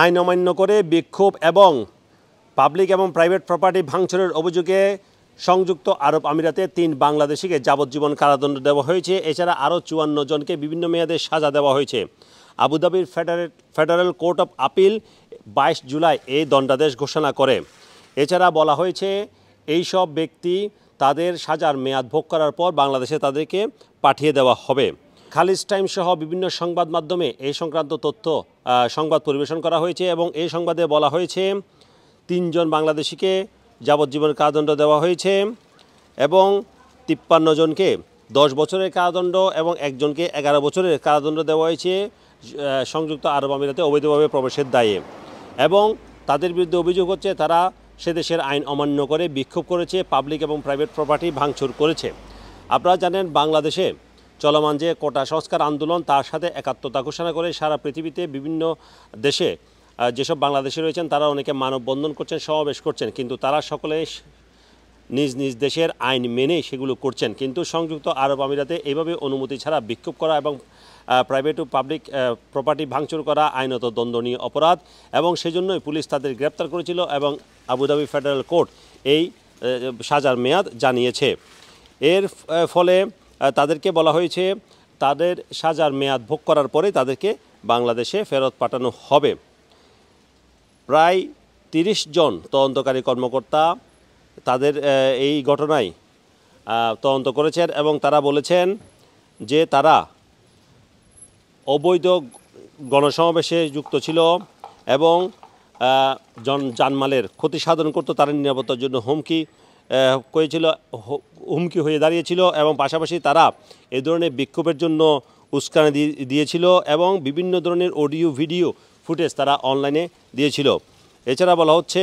আইন অমান্য করে বিক্ষোভ এবং পাবলিক এবং প্রাইভেট প্রপার্টি ভাঙচুরের অভিযোগে সংযুক্ত আরব আমিরাতে তিন বাংলাদেশিকে যাবজ্জীবন কারাদণ্ড দেওয়া হয়েছে এছাড়া আরও চুয়ান্ন জনকে বিভিন্ন মেয়াদে সাজা দেওয়া হয়েছে আবুধাবির federal federal court of appeal বাইশ জুলাই এই দণ্ডাদেশ ঘোষণা করে এছাড়া বলা হয়েছে এই সব ব্যক্তি তাদের সাজার মেয়াদ ভোগ করার পর বাংলাদেশে তাদেরকে পাঠিয়ে দেওয়া হবে খালিজ টাইম সহ বিভিন্ন সংবাদ মাধ্যমে এই সংক্রান্ত তথ্য সংবাদ পরিবেশন করা হয়েছে এবং এই সংবাদে বলা হয়েছে তিনজন বাংলাদেশিকে যাবজ্জীবন কারাদণ্ড দেওয়া হয়েছে এবং তিপ্পান্ন জনকে দশ বছরের কারাদণ্ড এবং একজনকে এগারো বছরের কারাদণ্ড দেওয়া হয়েছে সংযুক্ত আরব আমিরাতে অবৈধভাবে প্রবেশের দায়ে এবং তাদের বিরুদ্ধে অভিযোগ হচ্ছে তারা সে দেশের আইন অমান্য করে বিক্ষোভ করেছে পাবলিক এবং প্রাইভেট প্রপার্টি ভাঙচুর করেছে আপনারা জানেন বাংলাদেশে চলমান যে কোটা সংস্কার আন্দোলন তার সাথে একাত্মতা ঘোষণা করে সারা পৃথিবীতে বিভিন্ন দেশে যেসব বাংলাদেশে রয়েছেন তারা অনেকে মানববন্ধন করছেন সমাবেশ করছেন কিন্তু তারা সকলে নিজ নিজ দেশের আইন মেনে সেগুলো করছেন কিন্তু সংযুক্ত আরব আমিরাতে এইভাবে অনুমতি ছাড়া বিক্ষোভ করা এবং প্রাইভেট ও পাবলিক প্রপার্টি ভাঙচুর করা আইনত দ্বন্দ্বনীয় অপরাধ এবং সেজন্যই পুলিশ তাদের গ্রেপ্তার করেছিল এবং আবুধাবি ফেডারেল কোর্ট এই সাজার মেয়াদ জানিয়েছে এর ফলে তাদেরকে বলা হয়েছে তাদের সাজার মেয়াদ ভোগ করার পরে তাদেরকে বাংলাদেশে ফেরত পাঠানো হবে প্রায় তিরিশ জন তদন্তকারী কর্মকর্তা তাদের এই ঘটনায় তদন্ত করেছেন এবং তারা বলেছেন যে তারা অবৈধ গণসমাবেশে যুক্ত ছিল এবং জন জানমালের ক্ষতি সাধন করত তারা নিরাপত্তার জন্য হুমকি করেছিল হুমকি হয়ে দাঁড়িয়েছিল এবং পাশাপাশি তারা এ ধরনের বিক্ষোভের জন্য উস্কানি দিয়েছিল এবং বিভিন্ন ধরনের অডিও ভিডিও ফুটেজ তারা অনলাইনে দিয়েছিল এছাড়া বলা হচ্ছে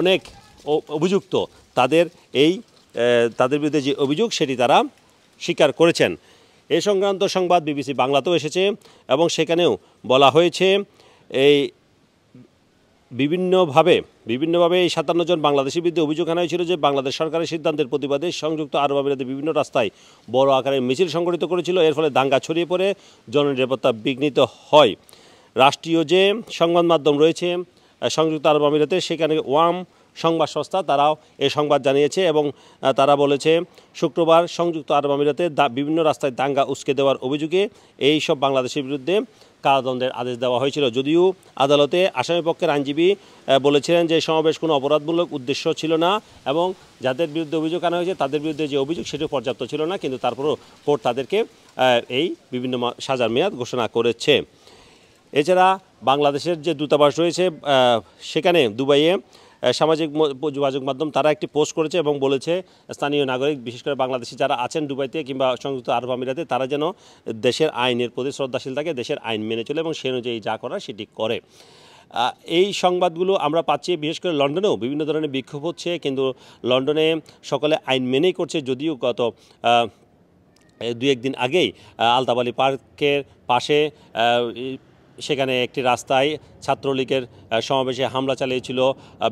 অনেক অভিযুক্ত তাদের এই তাদের বিরুদ্ধে যে অভিযোগ সেটি তারা স্বীকার করেছেন এ সংক্রান্ত সংবাদ বিবিসি বাংলাতেও এসেছে এবং সেখানেও বলা হয়েছে এই বিভিন্নভাবে বিভিন্নভাবে এই সাতান্ন জন বাংলাদেশের বিরুদ্ধে অভিযোগ আনা হয়েছিল যে বাংলাদেশ সরকারের সিদ্ধান্তের প্রতিবাদে সংযুক্ত আরব আমিরাতে বিভিন্ন রাস্তায় বড় আকারে মিছিল সংগঠিত করেছিল এর ফলে দাঙ্গা ছড়িয়ে পড়ে জননিরাপত্তা বিঘ্নিত হয় রাষ্ট্রীয় যে সংবাদ মাধ্যম রয়েছে সংযুক্ত আরব আমিরাতে সেখানে ওয়াম সংবাদ সংস্থা তারাও এই সংবাদ জানিয়েছে এবং তারা বলেছে শুক্রবার সংযুক্ত আরব আমিরাতে বিভিন্ন রাস্তায় দাঙ্গা উস্কে দেওয়ার অভিযোগে এই সব বাংলাদেশের বিরুদ্ধে কারাদণ্ডের আদেশ দেওয়া হয়েছিল যদিও আদালতে আসামিপক্ষের আইনজীবী বলেছিলেন যে সমাবেশ কোনো অপরাধমূলক উদ্দেশ্য ছিল না এবং যাদের বিরুদ্ধে অভিযোগ আনা হয়েছে তাদের বিরুদ্ধে যে অভিযোগ সেটিও পর্যাপ্ত ছিল না কিন্তু তারপরও কোর্ট তাদেরকে এই বিভিন্ন সাজার মেয়াদ ঘোষণা করেছে এছাড়া বাংলাদেশের যে দূতাবাস রয়েছে সেখানে দুবাইয়ে সামাজিক যোগাযোগ মাধ্যম তারা একটি পোস্ট করেছে এবং বলেছে স্থানীয় নাগরিক বিশেষ করে বাংলাদেশি যারা আছেন দুবাইতে কিংবা সংযুক্ত আরব আমিরাতে তারা যেন দেশের আইনের প্রতি শ্রদ্ধাশীল থাকে দেশের আইন মেনে চলে এবং সে অনুযায়ী যা করার সেটি করে এই সংবাদগুলো আমরা পাচ্ছি বিশেষ করে লন্ডনেও বিভিন্ন ধরনের বিক্ষোভ হচ্ছে কিন্তু লন্ডনে সকলে আইন মেনেই করছে যদিও গত দু একদিন আগেই আলতাবালি পার্কের পাশে সেখানে একটি রাস্তায় ছাত্রলীগের সমাবেশে হামলা চালিয়েছিল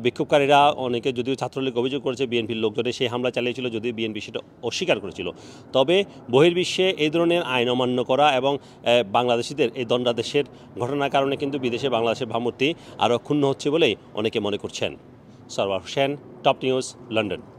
বিক্ষোভকারীরা অনেকে যদিও ছাত্রলীগ অভিযোগ করেছে বিএনপির লোকজনে সেই হামলা চালিয়েছিল যদিও বিএনপি সেটা অস্বীকার করেছিল তবে বহির্বিশ্বে এই ধরনের আইন অমান্য করা এবং বাংলাদেশিদের এই দণ্ডাদেশের ঘটনার কারণে কিন্তু বিদেশে বাংলাদেশের ভাবমূর্তি আরও ক্ষুণ্ণ হচ্ছে বলেই অনেকে মনে করছেন Sarwar Hossain top news London